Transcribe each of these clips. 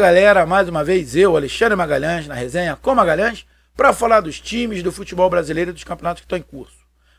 galera, mais uma vez eu, Alexandre Magalhães, na resenha com Magalhães, para falar dos times do futebol brasileiro e dos campeonatos que estão em curso.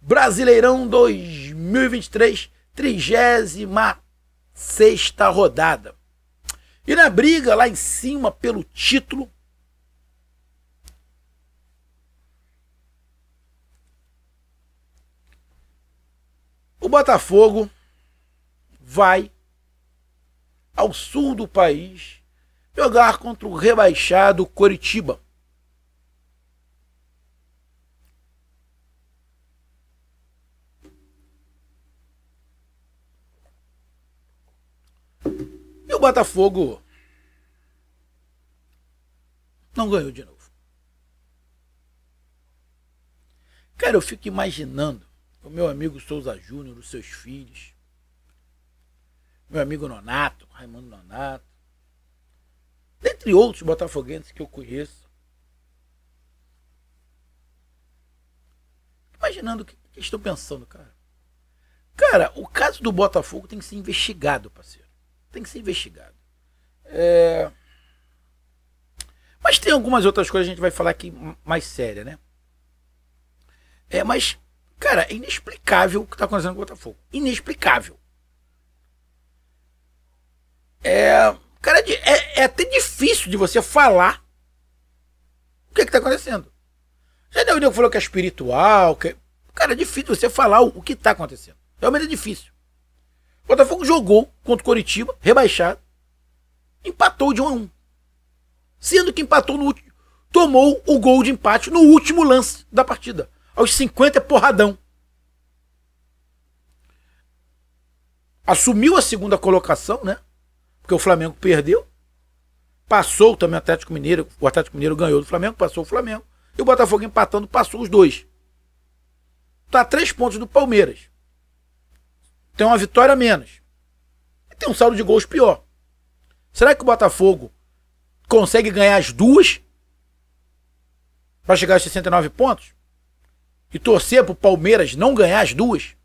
Brasileirão 2023, 36 rodada. E na briga lá em cima pelo título. O Botafogo vai ao sul do país jogar contra o rebaixado Coritiba. E o Botafogo não ganhou de novo. Cara, eu fico imaginando o meu amigo Souza Júnior, os seus filhos, meu amigo Nonato, Raimundo Nonato, dentre outros botafoguenses que eu conheço. Imaginando o que, que estou pensando, cara. Cara, o caso do Botafogo tem que ser investigado, parceiro. Tem que ser investigado. É... Mas tem algumas outras coisas que a gente vai falar aqui mais séria, né? É, mas, cara, é inexplicável o que está acontecendo com o Botafogo. Inexplicável. É. Cara, é, é, é até difícil de você falar o que, é que tá acontecendo. Já deu que falou que é espiritual. Que... Cara, é difícil você falar o, o que tá acontecendo. Realmente é difícil. O Botafogo jogou contra o Coritiba, rebaixado. Empatou de 1 a 1. Sendo que empatou no último. Tomou o gol de empate no último lance da partida. Aos 50 é porradão. Assumiu a segunda colocação, né? Porque o Flamengo perdeu. Passou também o Atlético Mineiro. O Atlético Mineiro ganhou do Flamengo, passou o Flamengo. E o Botafogo empatando, passou os dois. Tá a três pontos do Palmeiras. Tem uma vitória a menos. E tem um saldo de gols pior. Será que o Botafogo consegue ganhar as duas para chegar aos 69 pontos? E torcer para o Palmeiras não ganhar as duas?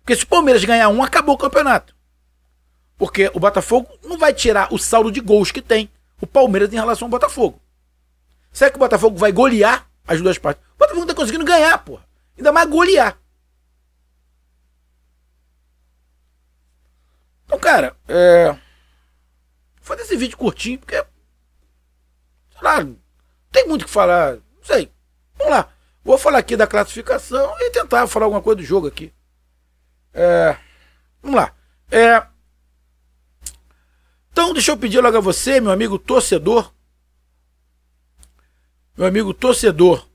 Porque se o Palmeiras ganhar um, acabou o campeonato. Porque o Botafogo não vai tirar o saldo de gols que tem o Palmeiras em relação ao Botafogo. Será que o Botafogo vai golear as duas partes? O Botafogo não tá conseguindo ganhar, porra. Ainda mais golear. Então, cara, é. Vou fazer esse vídeo curtinho, porque. Sei lá, tem muito o que falar. Não sei. Vamos lá. Vou falar aqui da classificação e tentar falar alguma coisa do jogo aqui. É. Vamos lá. É. Então, deixa eu pedir logo a você, meu amigo torcedor. Meu amigo torcedor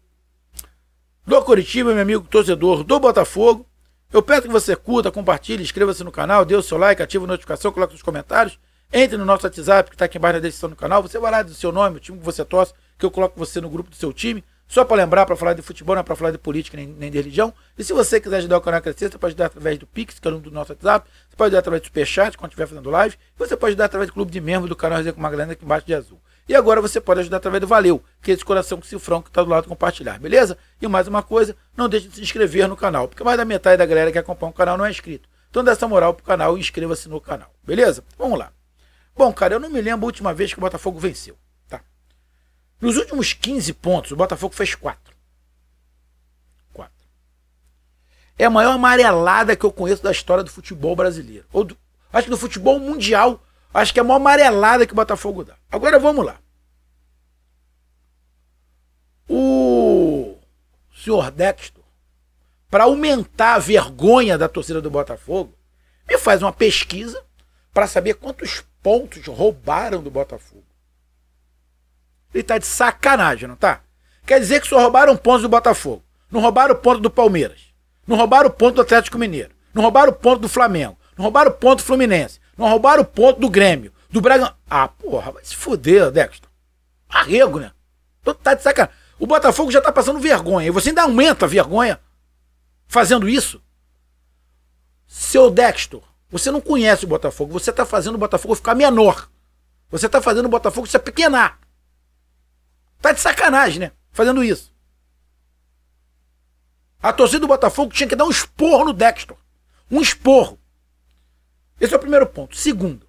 do Curitiba, meu amigo torcedor do Botafogo. Eu peço que você curta, compartilhe, inscreva-se no canal, dê o seu like, ative a notificação, coloque nos comentários. Entre no nosso WhatsApp que está aqui embaixo na descrição do canal. Você vai lá do seu nome, o time que você torce, que eu coloco você no grupo do seu time. Só para lembrar, para falar de futebol, não é para falar de política nem, nem, de religião. E se você quiser ajudar o canal a crescer, você pode ajudar através do Pix, que é o do nosso WhatsApp. Você pode ajudar através do Superchat, quando estiver fazendo live. E você pode ajudar através do Clube de Membros do canal Resenha com galera aqui embaixo de azul. E agora você pode ajudar através do Valeu, que é esse coração com cifrão que está do lado compartilhar, beleza? E mais uma coisa, não deixe de se inscrever no canal, porque mais da metade da galera que acompanha o canal não é inscrito. Então dá essa moral o canal e inscreva-se no canal, beleza? Vamos lá. Bom, cara, eu não me lembro a última vez que o Botafogo venceu. Nos últimos 15 pontos, o Botafogo fez 4. 4. É a maior amarelada que eu conheço da história do futebol brasileiro. Ou do, acho que do futebol mundial, acho que é a maior amarelada que o Botafogo dá. Agora vamos lá. O senhor Dexter, para aumentar a vergonha da torcida do Botafogo, me faz uma pesquisa para saber quantos pontos roubaram do Botafogo. Ele tá de sacanagem, não tá? Quer dizer que só roubaram pontos do Botafogo. Não roubaram ponto do Palmeiras. Não roubaram ponto do Atlético Mineiro. Não roubaram ponto do Flamengo. Não roubaram ponto do Fluminense. Não roubaram ponto do Grêmio. Do Bragantino. Ah, porra, vai se fuder, Dexter. Arrego, né? Tô, tá de sacanagem. O Botafogo já tá passando vergonha. E você ainda aumenta a vergonha fazendo isso? Seu Dexter, você não conhece o Botafogo. Você tá fazendo o Botafogo ficar menor. Você tá fazendo o Botafogo se pequenar. Tá de sacanagem, né? Fazendo isso. A torcida do Botafogo tinha que dar um esporro no Dexter. Um esporro. Esse é o primeiro ponto. Segundo,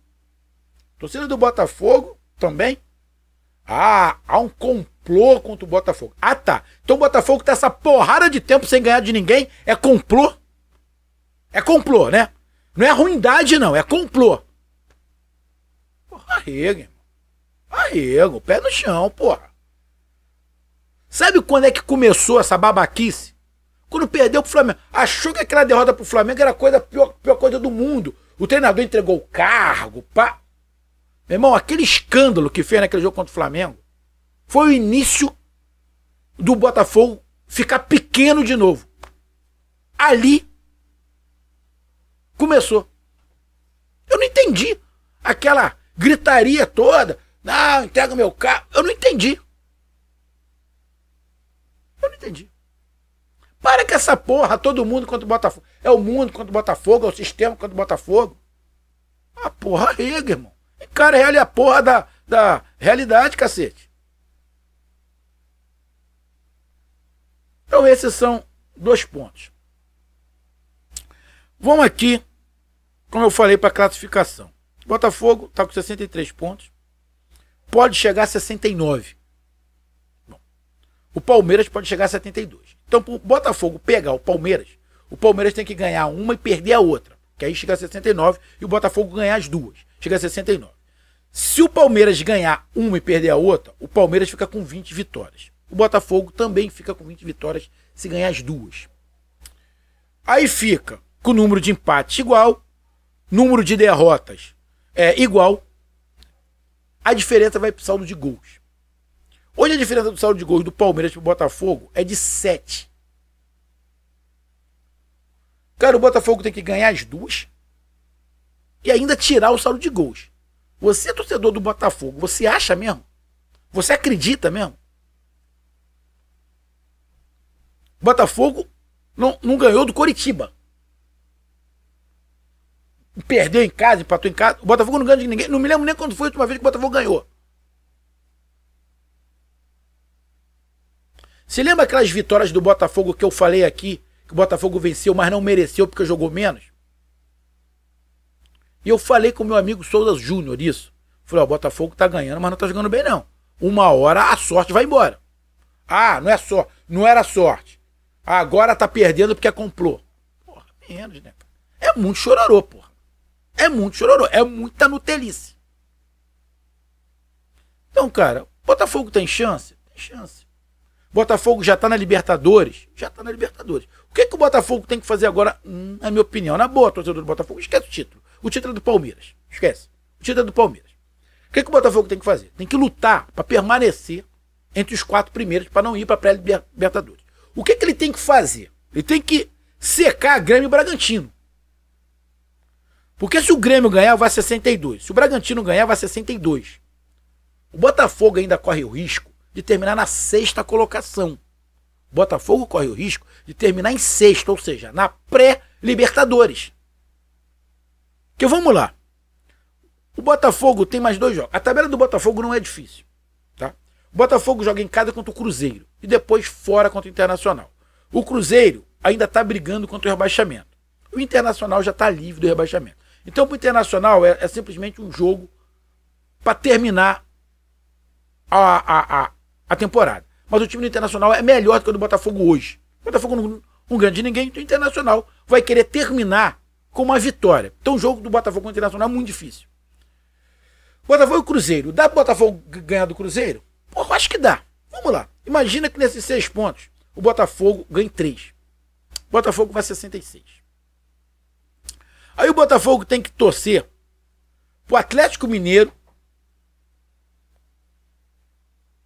a torcida do Botafogo também. Ah, há um complô contra o Botafogo. Ah, tá. Então o Botafogo tá essa porrada de tempo sem ganhar de ninguém. É complô? É complô, né? Não é ruindade, não. É complô. Porra, arrego, irmão. Arrego. Pé no chão, porra. Sabe quando é que começou essa babaquice? Quando perdeu pro Flamengo. Achou que aquela derrota pro Flamengo era a coisa, pior, pior coisa do mundo. O treinador entregou o cargo, pá. Meu irmão, aquele escândalo que fez naquele jogo contra o Flamengo foi o início do Botafogo ficar pequeno de novo. Ali começou. Eu não entendi aquela gritaria toda. Não, entrega meu carro. Eu não entendi. Eu não entendi. Para com essa porra, todo mundo contra o Botafogo. É o mundo contra o Botafogo, é o sistema contra o Botafogo. Ah, a porra rega, irmão. Cara, é a porra da, da realidade, cacete. Então esses são dois pontos. Vamos aqui, como eu falei, para a classificação. Botafogo está com 63 pontos. Pode chegar a 69. O Palmeiras pode chegar a 72. Então, para o Botafogo pegar o Palmeiras, o Palmeiras tem que ganhar uma e perder a outra. Que aí chega a 69 e o Botafogo ganhar as duas. Chega a 69. Se o Palmeiras ganhar uma e perder a outra, o Palmeiras fica com 20 vitórias. O Botafogo também fica com 20 vitórias se ganhar as duas. Aí fica com o número de empates igual, número de derrotas é igual. A diferença vai para o saldo de gols. Hoje a diferença do saldo de gols do Palmeiras pro Botafogo é de 7. Cara, o Botafogo tem que ganhar as duas e ainda tirar o saldo de gols. Você, é torcedor do Botafogo, você acha mesmo? Você acredita mesmo? Botafogo não, não ganhou do Coritiba. Perdeu em casa, empatou em casa. O Botafogo não ganha de ninguém. Não me lembro nem quando foi a última vez que o Botafogo ganhou. Se lembra aquelas vitórias do Botafogo que eu falei aqui? Que o Botafogo venceu, mas não mereceu porque jogou menos? E eu falei com meu amigo Souza Júnior isso. Falei, ó, o Botafogo tá ganhando, mas não tá jogando bem não. Uma hora a sorte vai embora. Ah, não é só, não era sorte. Agora tá perdendo porque comprou. Porra, menos, né? É muito chororô, porra. É muito chororô, é muita nutelice. Então, cara, Botafogo tem chance? Tem chance. Botafogo já está na Libertadores? Já está na Libertadores. O que, que o Botafogo tem que fazer agora, hum, na minha opinião? Na boa, torcedor do Botafogo, esquece o título. O título é do Palmeiras. Esquece. O título é do Palmeiras. O que, que o Botafogo tem que fazer? Tem que lutar para permanecer entre os quatro primeiros para não ir para pré-Libertadores. O que, que ele tem que fazer? Ele tem que secar Grêmio e Bragantino. Porque se o Grêmio ganhar, vai 62. Se o Bragantino ganhar, vai 62. O Botafogo ainda corre o risco de terminar na sexta colocação. Botafogo corre o risco de terminar em sexta, ou seja, na pré-Libertadores. Que vamos lá. O Botafogo tem mais dois jogos. A tabela do Botafogo não é difícil. Tá? O Botafogo joga em casa contra o Cruzeiro e depois fora contra o Internacional. O Cruzeiro ainda está brigando contra o rebaixamento. O Internacional já está livre do rebaixamento. Então, para o Internacional, é, é, simplesmente um jogo para terminar a, a, a, a temporada. Mas o time do Internacional é melhor do que o do Botafogo hoje. O Botafogo não, não ganha de ninguém, o Internacional vai querer terminar com uma vitória. Então o jogo do Botafogo com o Internacional é muito difícil. Botafogo e Cruzeiro. Dá pro Botafogo ganhar do Cruzeiro? Pô, eu acho que dá. Vamos lá. Imagina que nesses seis pontos, o Botafogo ganha três. O Botafogo vai 66. Aí o Botafogo tem que torcer pro Atlético Mineiro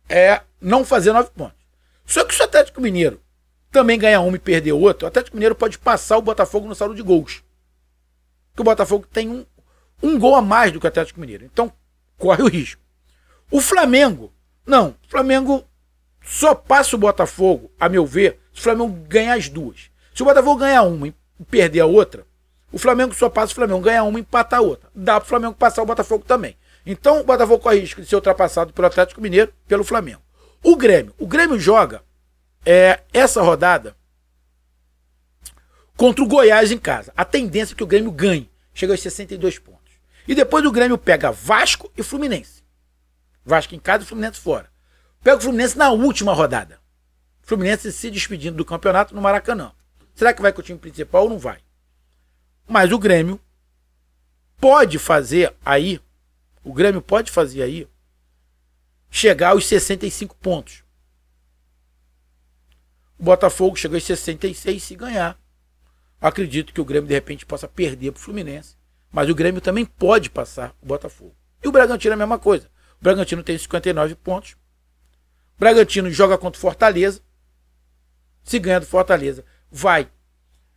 é não fazer nove pontos. Só que se o Atlético Mineiro também ganhar uma e perder outra, o Atlético Mineiro pode passar o Botafogo no saldo de gols. Porque o Botafogo tem um, um gol a mais do que o Atlético Mineiro. Então, corre o risco. O Flamengo, não. O Flamengo só passa o Botafogo, a meu ver, se o Flamengo ganhar as duas. Se o Botafogo ganhar uma e perder a outra, o Flamengo só passa o Flamengo, ganhar uma e empatar a outra. Dá para o Flamengo passar o Botafogo também. Então o Botafogo corre risco de ser ultrapassado pelo Atlético Mineiro, pelo Flamengo. O Grêmio. O Grêmio joga é, essa rodada contra o Goiás em casa. A tendência é que o Grêmio ganhe. Chega aos 62 pontos. E depois o Grêmio pega Vasco e Fluminense. Vasco em casa e Fluminense fora. Pega o Fluminense na última rodada. Fluminense se despedindo do campeonato no Maracanã. Será que vai com o time principal ou não vai? Mas o Grêmio pode fazer aí o Grêmio pode fazer aí, chegar aos 65 pontos. O Botafogo chegou aos 66 se ganhar. Acredito que o Grêmio de repente possa perder para o Fluminense, mas o Grêmio também pode passar o Botafogo. E o Bragantino é a mesma coisa. O Bragantino tem 59 pontos. O Bragantino joga contra o Fortaleza. Se ganha do Fortaleza, vai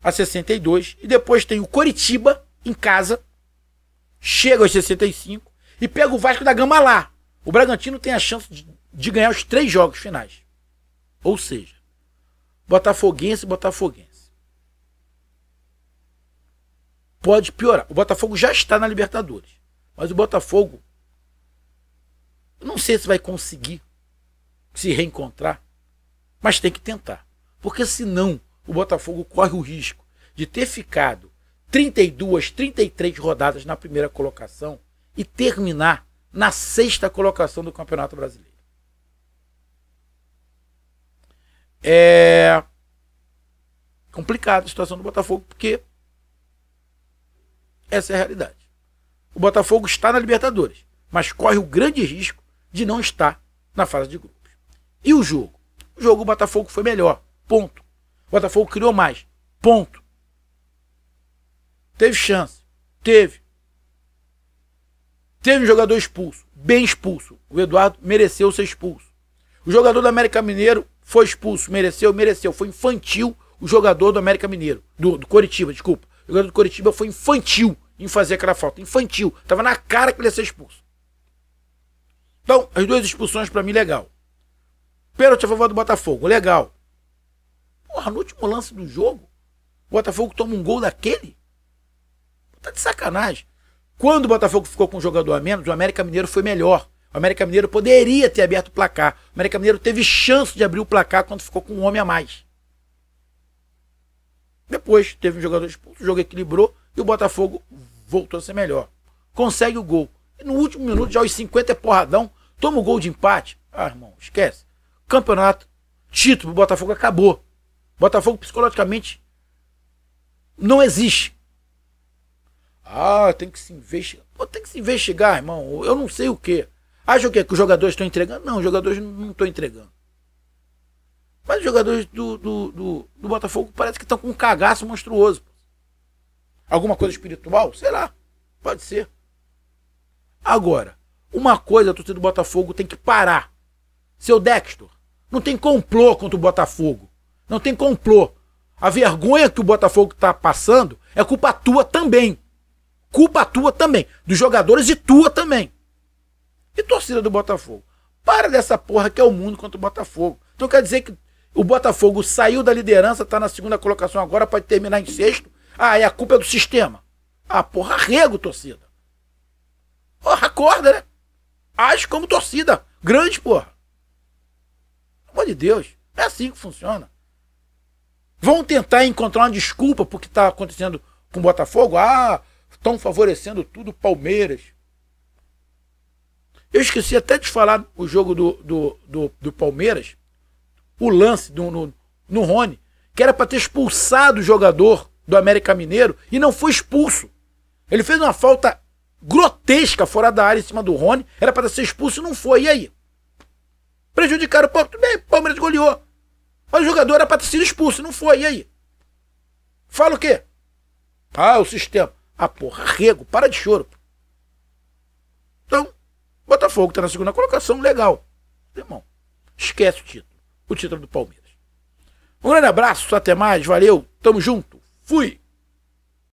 a 62 e depois tem o Coritiba em casa, chega aos 65 e pega o Vasco da Gama lá. O Bragantino tem a chance de, de ganhar os três jogos finais. Ou seja, Botafoguense, Botafoguense. Pode piorar. O Botafogo já está na Libertadores. Mas o Botafogo. Não sei se vai conseguir se reencontrar. Mas tem que tentar. Porque senão o Botafogo corre o risco de ter ficado 32, 33 rodadas na primeira colocação e terminar na sexta colocação do Campeonato Brasileiro. É complicada a situação do Botafogo, porque essa é a realidade. O Botafogo está na Libertadores, mas corre o grande risco de não estar na fase de grupos. E o jogo? O jogo o Botafogo foi melhor. Ponto. O Botafogo criou mais. Ponto. Teve chance. Teve. Teve um jogador expulso, bem expulso. O Eduardo mereceu ser expulso. O jogador do América Mineiro foi expulso, mereceu, mereceu. Foi infantil o jogador do América Mineiro, do, do Coritiba, desculpa. O jogador do Coritiba foi infantil em fazer aquela falta. Infantil. Tava na cara que ele ia ser expulso. Então, as duas expulsões para mim, legal. Pênalti a favor do Botafogo, legal. Porra, no último lance do jogo, o Botafogo toma um gol daquele? Tá de sacanagem. Quando o Botafogo ficou com um jogador a menos, o América Mineiro foi melhor. O América Mineiro poderia ter aberto o placar. O América Mineiro teve chance de abrir o placar quando ficou com um homem a mais. Depois teve um jogador expulso, o jogo equilibrou e o Botafogo voltou a ser melhor. Consegue o gol. E no último minuto, já aos 50 é porradão, toma o gol de empate. Ah, irmão, esquece. Campeonato, título, o Botafogo acabou. Botafogo psicologicamente não existe. Ah, tem que se investigar. Pô, tem que se investigar, irmão. Eu não sei o quê. Acha o quê? Que os jogadores estão entregando? Não, os jogadores não estão entregando. Mas os jogadores do, do, do, do Botafogo parece que estão com um cagaço monstruoso. Alguma coisa espiritual? Sei lá. Pode ser. Agora, uma coisa a torcida do Botafogo tem que parar. Seu Dexter, não tem complô contra o Botafogo. Não tem complô. A vergonha que o Botafogo está passando é culpa tua também culpa tua também, dos jogadores e tua também. E torcida do Botafogo. Para dessa porra que é o mundo contra o Botafogo. Então quer dizer que o Botafogo saiu da liderança, tá na segunda colocação agora, pode terminar em sexto. Ah, é a culpa é do sistema. Ah, porra, rego, torcida. Porra, acorda, né? Age como torcida. Grande, porra. Pelo amor de Deus. É assim que funciona. Vão tentar encontrar uma desculpa pro que tá acontecendo com o Botafogo. Ah, estão favorecendo tudo Palmeiras. Eu esqueci até de falar o jogo do, do, do, do Palmeiras, o lance do, no, no Rony, que era para ter expulsado o jogador do América Mineiro e não foi expulso. Ele fez uma falta grotesca fora da área em cima do Rony, era para ser expulso e não foi. E aí? Prejudicaram o Palmeiras, bem, Palmeiras goleou. Mas o jogador era para ter sido expulso, não foi. E aí? Fala o quê? Ah, o sistema. Ah, porra, rego, para de choro. Então, Botafogo está na segunda colocação, legal. Irmão, esquece o título. O título do Palmeiras. Um grande abraço, até mais, valeu, tamo junto, fui!